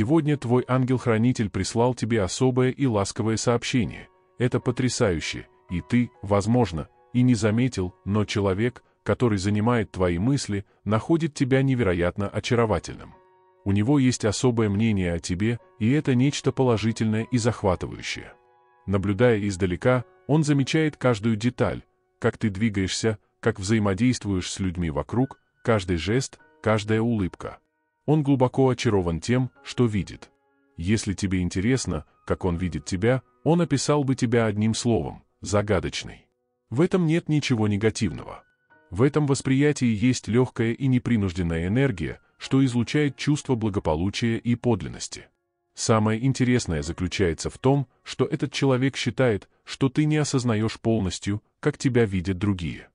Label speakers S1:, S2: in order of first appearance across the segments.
S1: Сегодня твой ангел-хранитель прислал тебе особое и ласковое сообщение. Это потрясающе, и ты, возможно, и не заметил, но человек, который занимает твои мысли, находит тебя невероятно очаровательным. У него есть особое мнение о тебе, и это нечто положительное и захватывающее. Наблюдая издалека, он замечает каждую деталь, как ты двигаешься, как взаимодействуешь с людьми вокруг, каждый жест, каждая улыбка. Он глубоко очарован тем, что видит. Если тебе интересно, как он видит тебя, он описал бы тебя одним словом – загадочный. В этом нет ничего негативного. В этом восприятии есть легкая и непринужденная энергия, что излучает чувство благополучия и подлинности. Самое интересное заключается в том, что этот человек считает, что ты не осознаешь полностью, как тебя видят другие.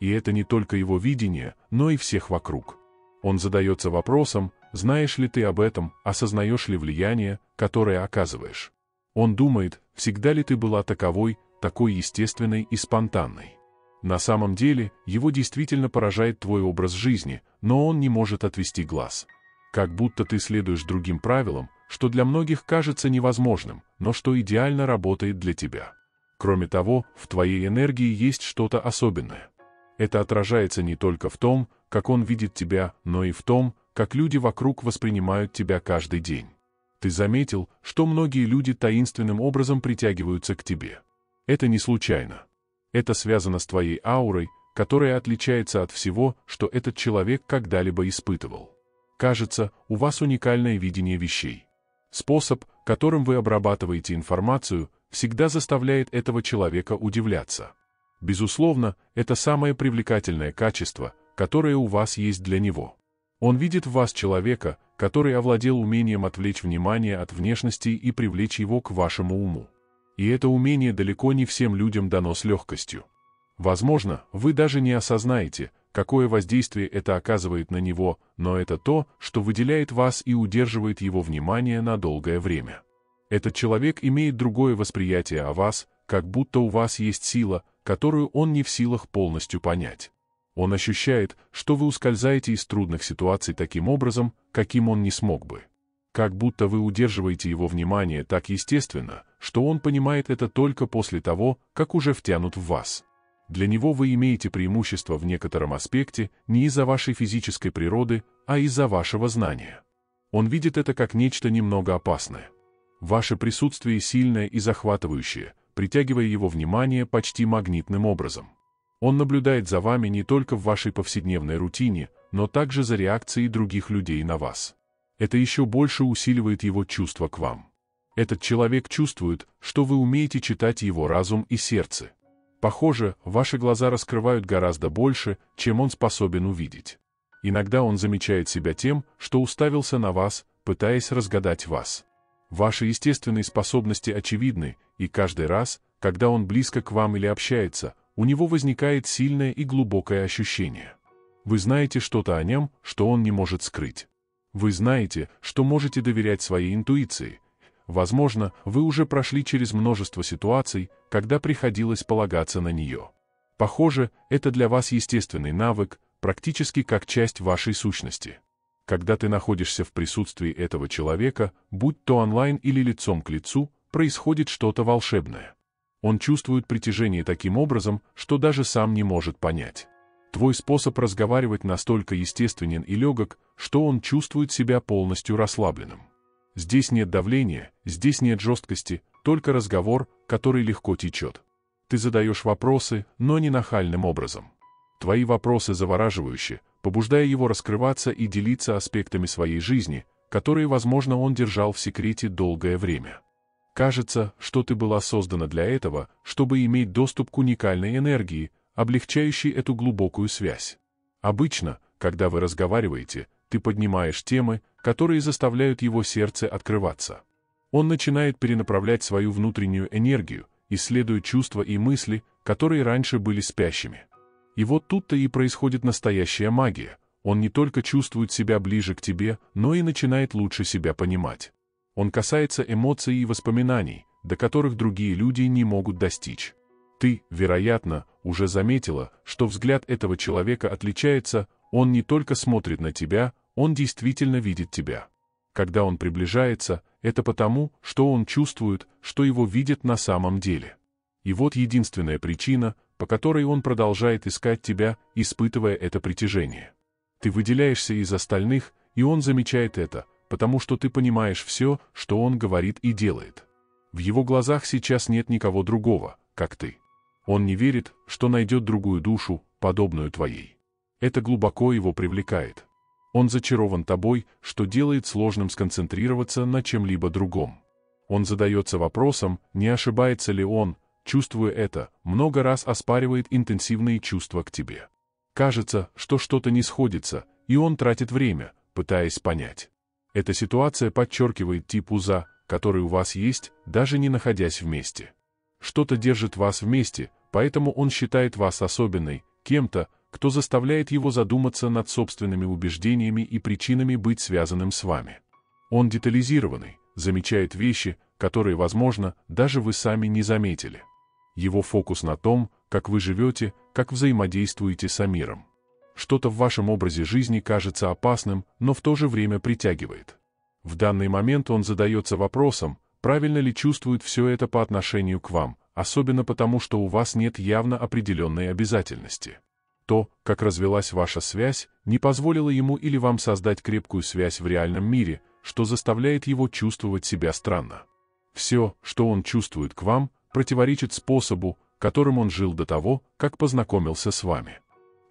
S1: И это не только его видение, но и всех вокруг. Он задается вопросом, знаешь ли ты об этом, осознаешь ли влияние, которое оказываешь? Он думает, всегда ли ты была таковой, такой естественной и спонтанной. На самом деле, его действительно поражает твой образ жизни, но он не может отвести глаз. Как будто ты следуешь другим правилам, что для многих кажется невозможным, но что идеально работает для тебя. Кроме того, в твоей энергии есть что-то особенное. Это отражается не только в том, как он видит тебя, но и в том, как люди вокруг воспринимают тебя каждый день. Ты заметил, что многие люди таинственным образом притягиваются к тебе. Это не случайно. Это связано с твоей аурой, которая отличается от всего, что этот человек когда-либо испытывал. Кажется, у вас уникальное видение вещей. Способ, которым вы обрабатываете информацию, всегда заставляет этого человека удивляться. Безусловно, это самое привлекательное качество, которое у вас есть для него. Он видит в вас человека, который овладел умением отвлечь внимание от внешности и привлечь его к вашему уму. И это умение далеко не всем людям дано с легкостью. Возможно, вы даже не осознаете, какое воздействие это оказывает на него, но это то, что выделяет вас и удерживает его внимание на долгое время. Этот человек имеет другое восприятие о вас, как будто у вас есть сила, которую он не в силах полностью понять. Он ощущает, что вы ускользаете из трудных ситуаций таким образом, каким он не смог бы. Как будто вы удерживаете его внимание так естественно, что он понимает это только после того, как уже втянут в вас. Для него вы имеете преимущество в некотором аспекте не из-за вашей физической природы, а из-за вашего знания. Он видит это как нечто немного опасное. Ваше присутствие сильное и захватывающее, притягивая его внимание почти магнитным образом. Он наблюдает за вами не только в вашей повседневной рутине, но также за реакцией других людей на вас. Это еще больше усиливает его чувство к вам. Этот человек чувствует, что вы умеете читать его разум и сердце. Похоже, ваши глаза раскрывают гораздо больше, чем он способен увидеть. Иногда он замечает себя тем, что уставился на вас, пытаясь разгадать вас. Ваши естественные способности очевидны, и каждый раз, когда он близко к вам или общается, у него возникает сильное и глубокое ощущение. Вы знаете что-то о нем, что он не может скрыть. Вы знаете, что можете доверять своей интуиции. Возможно, вы уже прошли через множество ситуаций, когда приходилось полагаться на нее. Похоже, это для вас естественный навык, практически как часть вашей сущности. Когда ты находишься в присутствии этого человека, будь то онлайн или лицом к лицу, происходит что-то волшебное он чувствует притяжение таким образом, что даже сам не может понять. Твой способ разговаривать настолько естественен и легок, что он чувствует себя полностью расслабленным. Здесь нет давления, здесь нет жесткости, только разговор, который легко течет. Ты задаешь вопросы, но не нахальным образом. Твои вопросы завораживающие, побуждая его раскрываться и делиться аспектами своей жизни, которые, возможно, он держал в секрете долгое время. Кажется, что ты была создана для этого, чтобы иметь доступ к уникальной энергии, облегчающей эту глубокую связь. Обычно, когда вы разговариваете, ты поднимаешь темы, которые заставляют его сердце открываться. Он начинает перенаправлять свою внутреннюю энергию, исследуя чувства и мысли, которые раньше были спящими. И вот тут-то и происходит настоящая магия. Он не только чувствует себя ближе к тебе, но и начинает лучше себя понимать. Он касается эмоций и воспоминаний, до которых другие люди не могут достичь. Ты, вероятно, уже заметила, что взгляд этого человека отличается, он не только смотрит на тебя, он действительно видит тебя. Когда он приближается, это потому, что он чувствует, что его видят на самом деле. И вот единственная причина, по которой он продолжает искать тебя, испытывая это притяжение. Ты выделяешься из остальных, и он замечает это, потому что ты понимаешь все, что он говорит и делает. В его глазах сейчас нет никого другого, как ты. Он не верит, что найдет другую душу, подобную твоей. Это глубоко его привлекает. Он зачарован тобой, что делает сложным сконцентрироваться на чем-либо другом. Он задается вопросом, не ошибается ли он, чувствуя это, много раз оспаривает интенсивные чувства к тебе. Кажется, что что-то не сходится, и он тратит время, пытаясь понять. Эта ситуация подчеркивает тип уза, который у вас есть, даже не находясь вместе. Что-то держит вас вместе, поэтому он считает вас особенной, кем-то, кто заставляет его задуматься над собственными убеждениями и причинами быть связанным с вами. Он детализированный, замечает вещи, которые, возможно, даже вы сами не заметили. Его фокус на том, как вы живете, как взаимодействуете с миром. Что-то в вашем образе жизни кажется опасным, но в то же время притягивает. В данный момент он задается вопросом, правильно ли чувствует все это по отношению к вам, особенно потому, что у вас нет явно определенной обязательности. То, как развелась ваша связь, не позволило ему или вам создать крепкую связь в реальном мире, что заставляет его чувствовать себя странно. Все, что он чувствует к вам, противоречит способу, которым он жил до того, как познакомился с вами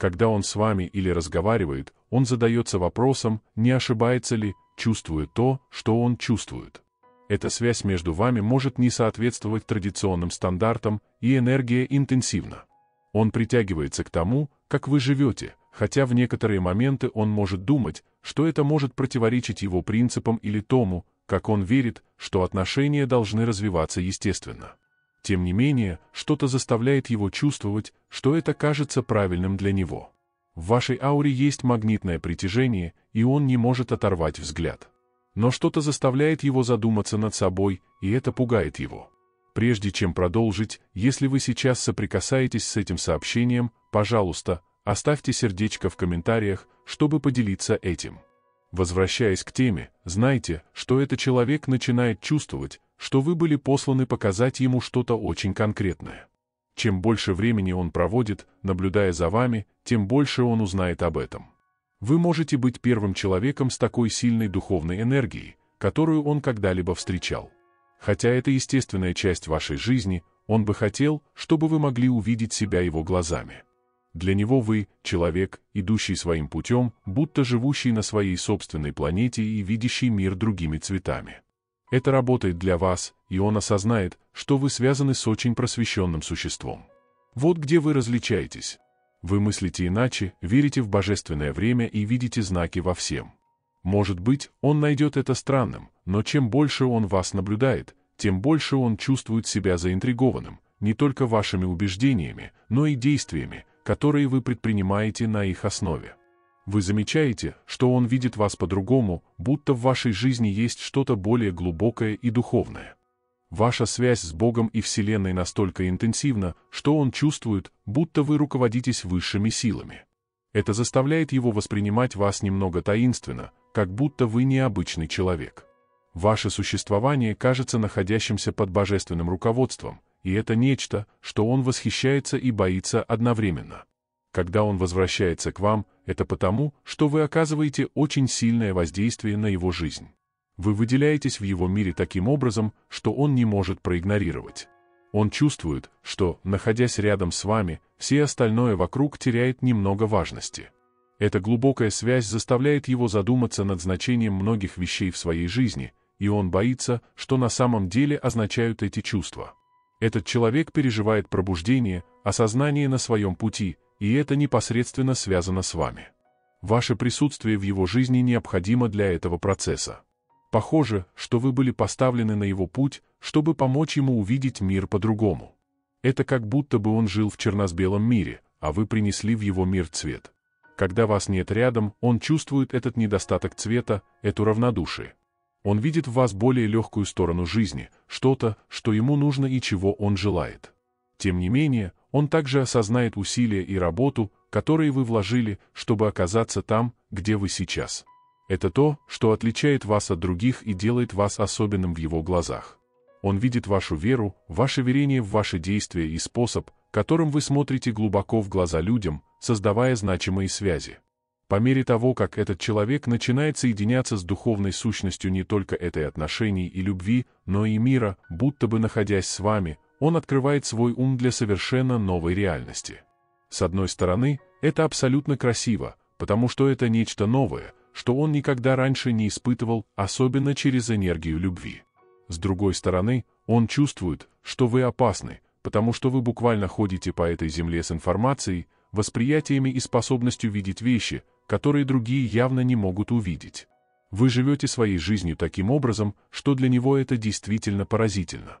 S1: когда он с вами или разговаривает, он задается вопросом, не ошибается ли, чувствует то, что он чувствует. Эта связь между вами может не соответствовать традиционным стандартам, и энергия интенсивна. Он притягивается к тому, как вы живете, хотя в некоторые моменты он может думать, что это может противоречить его принципам или тому, как он верит, что отношения должны развиваться естественно. Тем не менее, что-то заставляет его чувствовать, что это кажется правильным для него. В вашей ауре есть магнитное притяжение, и он не может оторвать взгляд. Но что-то заставляет его задуматься над собой, и это пугает его. Прежде чем продолжить, если вы сейчас соприкасаетесь с этим сообщением, пожалуйста, оставьте сердечко в комментариях, чтобы поделиться этим. Возвращаясь к теме, знайте, что этот человек начинает чувствовать, что вы были посланы показать ему что-то очень конкретное. Чем больше времени он проводит, наблюдая за вами, тем больше он узнает об этом. Вы можете быть первым человеком с такой сильной духовной энергией, которую он когда-либо встречал. Хотя это естественная часть вашей жизни, он бы хотел, чтобы вы могли увидеть себя его глазами. Для него вы — человек, идущий своим путем, будто живущий на своей собственной планете и видящий мир другими цветами. Это работает для вас, и он осознает, что вы связаны с очень просвещенным существом. Вот где вы различаетесь. Вы мыслите иначе, верите в божественное время и видите знаки во всем. Может быть, он найдет это странным, но чем больше он вас наблюдает, тем больше он чувствует себя заинтригованным, не только вашими убеждениями, но и действиями, которые вы предпринимаете на их основе. Вы замечаете, что он видит вас по-другому, будто в вашей жизни есть что-то более глубокое и духовное. Ваша связь с Богом и Вселенной настолько интенсивна, что он чувствует, будто вы руководитесь высшими силами. Это заставляет его воспринимать вас немного таинственно, как будто вы необычный человек. Ваше существование кажется находящимся под божественным руководством, и это нечто, что он восхищается и боится одновременно. Когда он возвращается к вам, это потому, что вы оказываете очень сильное воздействие на его жизнь. Вы выделяетесь в его мире таким образом, что он не может проигнорировать. Он чувствует, что, находясь рядом с вами, все остальное вокруг теряет немного важности. Эта глубокая связь заставляет его задуматься над значением многих вещей в своей жизни, и он боится, что на самом деле означают эти чувства. Этот человек переживает пробуждение, осознание на своем пути – и это непосредственно связано с вами. Ваше присутствие в его жизни необходимо для этого процесса. Похоже, что вы были поставлены на его путь, чтобы помочь ему увидеть мир по-другому. Это как будто бы он жил в черно-белом мире, а вы принесли в его мир цвет. Когда вас нет рядом, он чувствует этот недостаток цвета, эту равнодушие. Он видит в вас более легкую сторону жизни, что-то, что ему нужно и чего он желает. Тем не менее, он также осознает усилия и работу, которые вы вложили, чтобы оказаться там, где вы сейчас. Это то, что отличает вас от других и делает вас особенным в его глазах. Он видит вашу веру, ваше верение в ваши действия и способ, которым вы смотрите глубоко в глаза людям, создавая значимые связи. По мере того, как этот человек начинает соединяться с духовной сущностью не только этой отношений и любви, но и мира, будто бы находясь с вами, он открывает свой ум для совершенно новой реальности. С одной стороны, это абсолютно красиво, потому что это нечто новое, что он никогда раньше не испытывал, особенно через энергию любви. С другой стороны, он чувствует, что вы опасны, потому что вы буквально ходите по этой земле с информацией, восприятиями и способностью видеть вещи, которые другие явно не могут увидеть. Вы живете своей жизнью таким образом, что для него это действительно поразительно.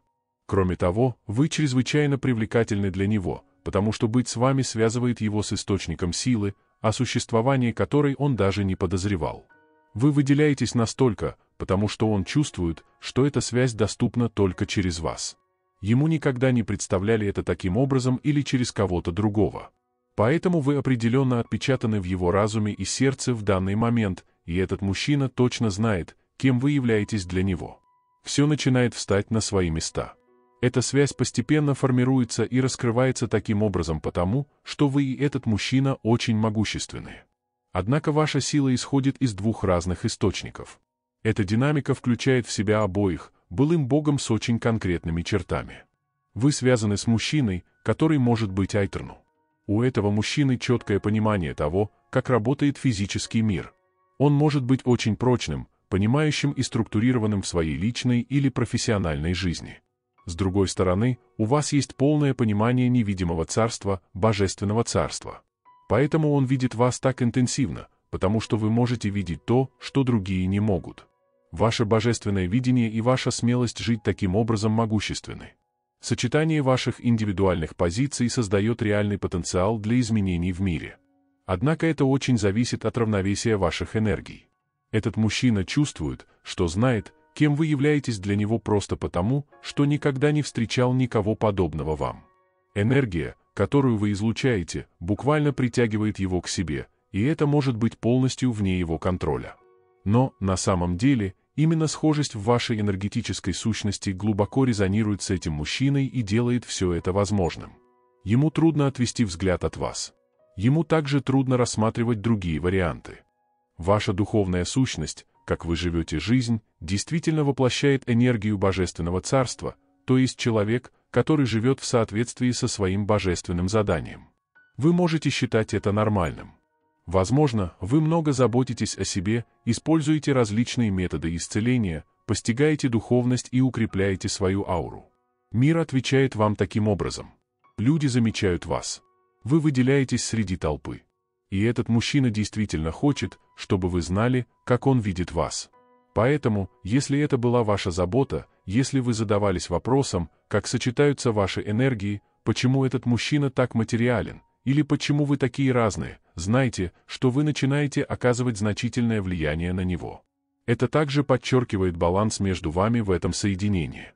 S1: Кроме того, вы чрезвычайно привлекательны для него, потому что быть с вами связывает его с источником силы, о существовании которой он даже не подозревал. Вы выделяетесь настолько, потому что он чувствует, что эта связь доступна только через вас. Ему никогда не представляли это таким образом или через кого-то другого. Поэтому вы определенно отпечатаны в его разуме и сердце в данный момент, и этот мужчина точно знает, кем вы являетесь для него. Все начинает встать на свои места. Эта связь постепенно формируется и раскрывается таким образом потому, что вы и этот мужчина очень могущественны. Однако ваша сила исходит из двух разных источников. Эта динамика включает в себя обоих, былым богом с очень конкретными чертами. Вы связаны с мужчиной, который может быть Айтерну. У этого мужчины четкое понимание того, как работает физический мир. Он может быть очень прочным, понимающим и структурированным в своей личной или профессиональной жизни. С другой стороны, у вас есть полное понимание невидимого царства, божественного царства. Поэтому он видит вас так интенсивно, потому что вы можете видеть то, что другие не могут. Ваше божественное видение и ваша смелость жить таким образом могущественны. Сочетание ваших индивидуальных позиций создает реальный потенциал для изменений в мире. Однако это очень зависит от равновесия ваших энергий. Этот мужчина чувствует, что знает, кем вы являетесь для него просто потому, что никогда не встречал никого подобного вам. Энергия, которую вы излучаете, буквально притягивает его к себе, и это может быть полностью вне его контроля. Но, на самом деле, именно схожесть в вашей энергетической сущности глубоко резонирует с этим мужчиной и делает все это возможным. Ему трудно отвести взгляд от вас. Ему также трудно рассматривать другие варианты. Ваша духовная сущность, как вы живете жизнь, действительно воплощает энергию Божественного Царства, то есть человек, который живет в соответствии со своим божественным заданием. Вы можете считать это нормальным. Возможно, вы много заботитесь о себе, используете различные методы исцеления, постигаете духовность и укрепляете свою ауру. Мир отвечает вам таким образом. Люди замечают вас. Вы выделяетесь среди толпы и этот мужчина действительно хочет, чтобы вы знали, как он видит вас. Поэтому, если это была ваша забота, если вы задавались вопросом, как сочетаются ваши энергии, почему этот мужчина так материален, или почему вы такие разные, знайте, что вы начинаете оказывать значительное влияние на него. Это также подчеркивает баланс между вами в этом соединении.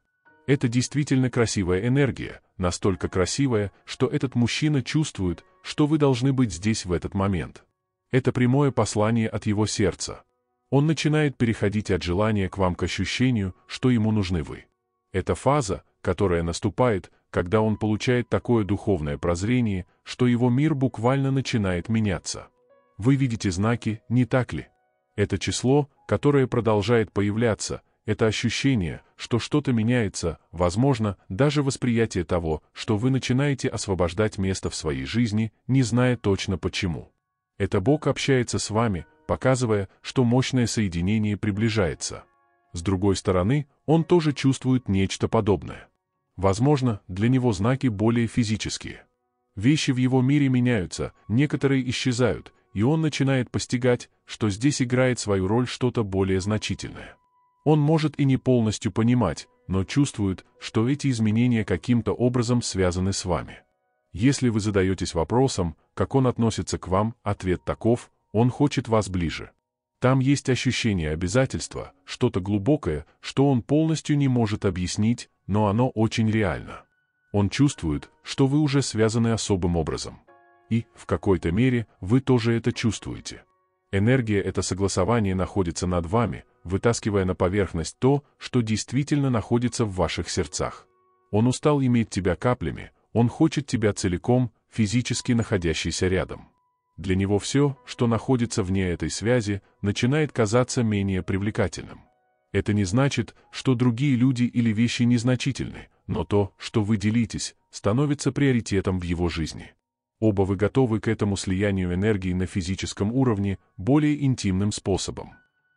S1: Это действительно красивая энергия, настолько красивая, что этот мужчина чувствует, что вы должны быть здесь в этот момент. Это прямое послание от его сердца. Он начинает переходить от желания к вам к ощущению, что ему нужны вы. Это фаза, которая наступает, когда он получает такое духовное прозрение, что его мир буквально начинает меняться. Вы видите знаки, не так ли? Это число, которое продолжает появляться – это ощущение, что что-то меняется, возможно, даже восприятие того, что вы начинаете освобождать место в своей жизни, не зная точно почему. Это Бог общается с вами, показывая, что мощное соединение приближается. С другой стороны, он тоже чувствует нечто подобное. Возможно, для него знаки более физические. Вещи в его мире меняются, некоторые исчезают, и он начинает постигать, что здесь играет свою роль что-то более значительное. Он может и не полностью понимать, но чувствует, что эти изменения каким-то образом связаны с вами. Если вы задаетесь вопросом, как он относится к вам, ответ таков, он хочет вас ближе. Там есть ощущение обязательства, что-то глубокое, что он полностью не может объяснить, но оно очень реально. Он чувствует, что вы уже связаны особым образом. И, в какой-то мере, вы тоже это чувствуете. Энергия это согласование находится над вами, вытаскивая на поверхность то, что действительно находится в ваших сердцах. Он устал иметь тебя каплями, он хочет тебя целиком, физически находящийся рядом. Для него все, что находится вне этой связи, начинает казаться менее привлекательным. Это не значит, что другие люди или вещи незначительны, но то, что вы делитесь, становится приоритетом в его жизни. Оба вы готовы к этому слиянию энергии на физическом уровне более интимным способом.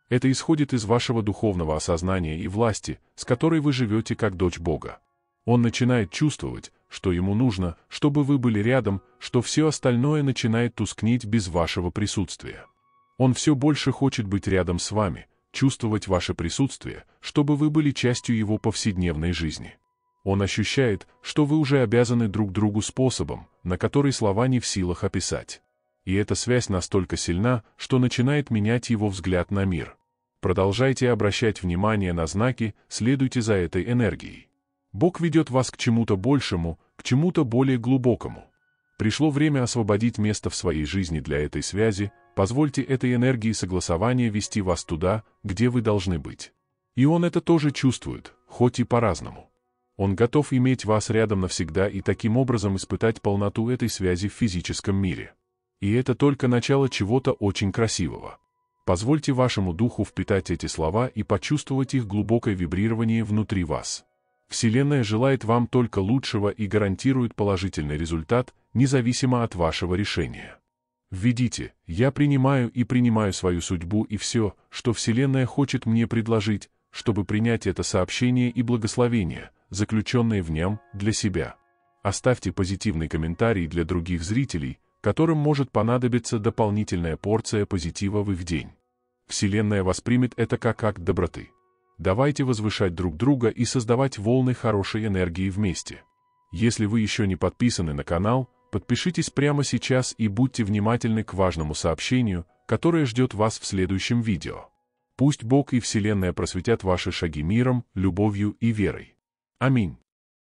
S1: Это исходит из вашего духовного осознания и власти, с которой вы живете как дочь Бога. Он начинает чувствовать, что ему нужно, чтобы вы были рядом, что все остальное начинает тускнеть без вашего присутствия. Он все больше хочет быть рядом с вами, чувствовать ваше присутствие, чтобы вы были частью его повседневной жизни. Он ощущает, что вы уже обязаны друг другу способом, на который слова не в силах описать. И эта связь настолько сильна, что начинает менять его взгляд на мир. Продолжайте обращать внимание на знаки, следуйте за этой энергией. Бог ведет вас к чему-то большему, к чему-то более глубокому. Пришло время освободить место в своей жизни для этой связи, позвольте этой энергии согласования вести вас туда, где вы должны быть. И он это тоже чувствует, хоть и по-разному. Он готов иметь вас рядом навсегда и таким образом испытать полноту этой связи в физическом мире. И это только начало чего-то очень красивого. Позвольте вашему духу впитать эти слова и почувствовать их глубокое вибрирование внутри вас. Вселенная желает вам только лучшего и гарантирует положительный результат, независимо от вашего решения. Введите «Я принимаю и принимаю свою судьбу и все, что Вселенная хочет мне предложить», чтобы принять это сообщение и благословение – заключенные в нем, для себя. Оставьте позитивный комментарий для других зрителей, которым может понадобиться дополнительная порция позитива в их день. Вселенная воспримет это как акт доброты. Давайте возвышать друг друга и создавать волны хорошей энергии вместе. Если вы еще не подписаны на канал, подпишитесь прямо сейчас и будьте внимательны к важному сообщению, которое ждет вас в следующем видео. Пусть Бог и Вселенная просветят ваши шаги миром, любовью и верой. I mean,